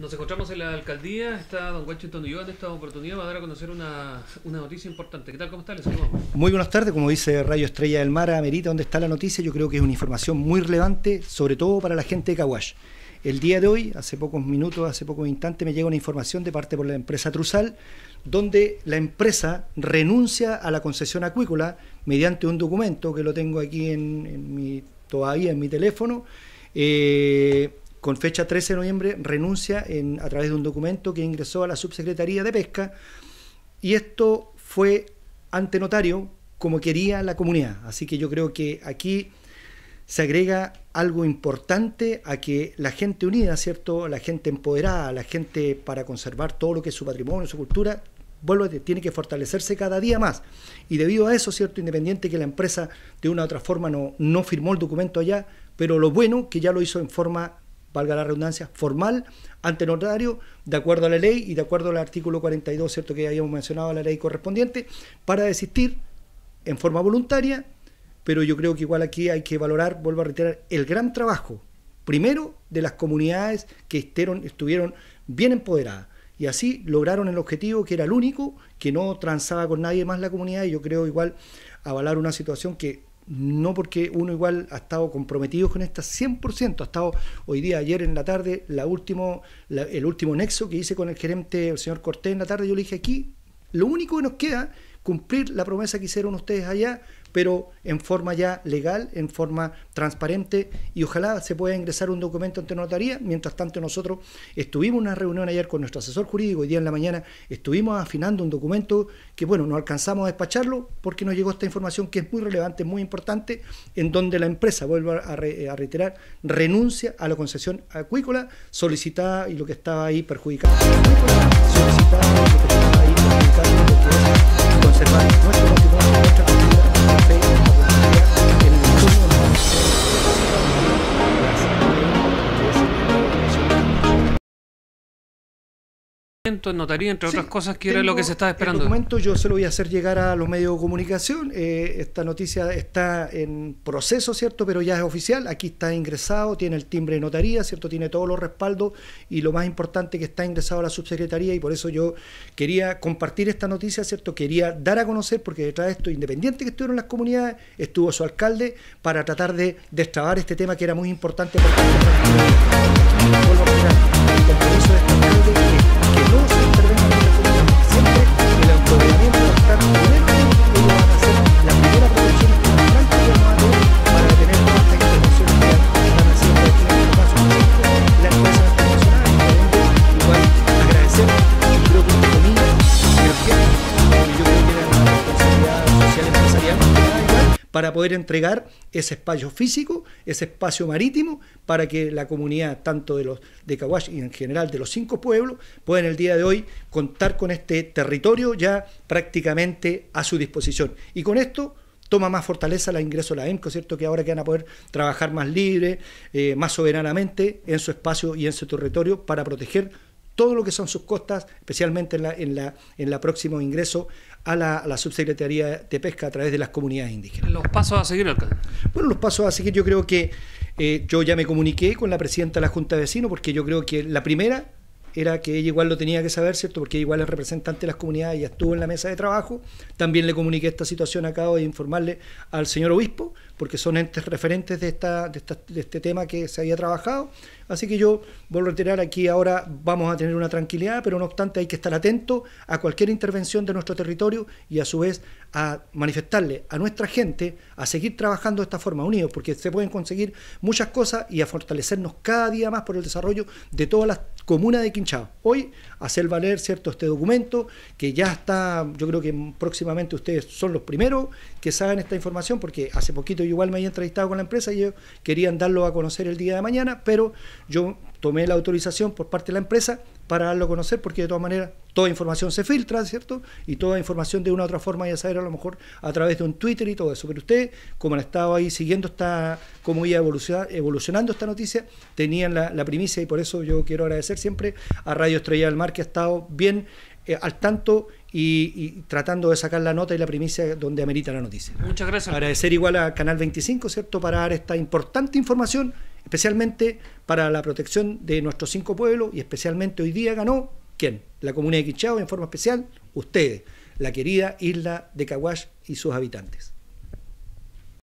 Nos encontramos en la alcaldía, está don Washington Ulloa en esta oportunidad va a dar a conocer una, noticia importante. ¿Qué tal? ¿Cómo está? Muy buenas tardes, como dice Radio Estrella del Mar, Amerita, donde está la noticia, yo creo que es una información muy relevante, sobre todo para la gente de Caguas. El día de hoy, hace pocos minutos, hace pocos instantes, me llega una información de parte por la empresa Trusal, donde la empresa renuncia a la concesión acuícola mediante un documento que lo tengo aquí todavía en mi teléfono. Eh, con fecha 13 de noviembre, renuncia en, a través de un documento que ingresó a la Subsecretaría de Pesca y esto fue ante notario como quería la comunidad. Así que yo creo que aquí se agrega algo importante a que la gente unida, ¿cierto? La gente empoderada, la gente para conservar todo lo que es su patrimonio, su cultura, vuelve, tiene que fortalecerse cada día más. Y debido a eso, ¿cierto? Independiente que la empresa de una u otra forma no, no firmó el documento allá, pero lo bueno que ya lo hizo en forma valga la redundancia, formal ante notario, de acuerdo a la ley y de acuerdo al artículo 42, ¿cierto? Que habíamos mencionado, la ley correspondiente, para desistir en forma voluntaria, pero yo creo que igual aquí hay que valorar, vuelvo a reiterar, el gran trabajo, primero, de las comunidades que estuvieron bien empoderadas. Y así lograron el objetivo que era el único, que no transaba con nadie más la comunidad, y yo creo igual avalar una situación que no porque uno igual ha estado comprometido con esta 100%, ha estado hoy día, ayer en la tarde, la último, el último nexo que hice con el gerente, el señor Cortés en la tarde, yo le dije aquí, lo único que nos queda cumplir la promesa que hicieron ustedes allá, pero en forma ya legal, en forma transparente y ojalá se pueda ingresar un documento ante notaría. Mientras tanto, nosotros estuvimos en una reunión ayer con nuestro asesor jurídico, y día en la mañana estuvimos afinando un documento que, bueno, no alcanzamos a despacharlo porque nos llegó esta información que es muy relevante, muy importante, en donde la empresa, vuelvo a, reiterar, renuncia a la concesión acuícola solicitada y lo que estaba ahí perjudicado. notaría, entre otras cosas, que lo que se estaba esperando. yo se lo voy a hacer llegar a los medios de comunicación. Eh, esta noticia está en proceso, ¿cierto? Pero ya es oficial. Aquí está ingresado, tiene el timbre de notaría, ¿cierto? Tiene todos los respaldos y lo más importante que está ingresado a la subsecretaría y por eso yo quería compartir esta noticia, ¿cierto? Quería dar a conocer, porque detrás de esto, independiente que estuvieron las comunidades, estuvo su alcalde para tratar de destrabar este tema que era muy importante. para poder entregar ese espacio físico, ese espacio marítimo, para que la comunidad, tanto de los de Caguas y en general de los cinco pueblos, puedan el día de hoy contar con este territorio ya prácticamente a su disposición. Y con esto toma más fortaleza la ingreso a la EMCO, ¿cierto? Que ahora que van a poder trabajar más libre, eh, más soberanamente en su espacio y en su territorio para proteger todo lo que son sus costas, especialmente en la, en la, en la próximo ingreso a la, subsecretaría de pesca a través de las comunidades indígenas. ¿Los pasos a seguir, alcalde? Bueno, los pasos a seguir yo creo que eh, yo ya me comuniqué con la presidenta de la Junta de Vecinos porque yo creo que la primera era que ella igual lo tenía que saber, ¿cierto? Porque igual es representante de las comunidades, y estuvo en la mesa de trabajo, también le comuniqué esta situación, acabo de informarle al señor obispo, porque son entes referentes de, esta, de, de este tema que se había trabajado, así que yo vuelvo a reiterar aquí ahora vamos a tener una tranquilidad, pero no obstante hay que estar atento a cualquier intervención de nuestro territorio y a su vez a manifestarle a nuestra gente a seguir trabajando de esta forma, unidos, porque se pueden conseguir muchas cosas y a fortalecernos cada día más por el desarrollo de todas las comuna de Quinchao. Hoy hacer valer cierto este documento que ya está, yo creo que próximamente ustedes son los primeros que saben esta información porque hace poquito yo igual me había entrevistado con la empresa y ellos querían darlo a conocer el día de mañana, pero yo tomé la autorización por parte de la empresa para darlo a conocer, porque de todas maneras toda información se filtra, ¿cierto? Y toda información de una u otra forma ya saber a lo mejor a través de un Twitter y todo eso. Pero usted, como han estado ahí siguiendo esta, cómo iba evolucionando esta noticia, tenían la, primicia y por eso yo quiero agradecer siempre a Radio Estrella del Mar que ha estado bien eh, al tanto y, y, tratando de sacar la nota y la primicia donde amerita la noticia. Muchas gracias. Agradecer igual a Canal 25, ¿cierto?, para dar esta importante información especialmente para la protección de nuestros cinco pueblos y especialmente hoy día ganó, ¿quién? La comunidad de Quichao en forma especial, ustedes, la querida isla de Caguas y sus habitantes.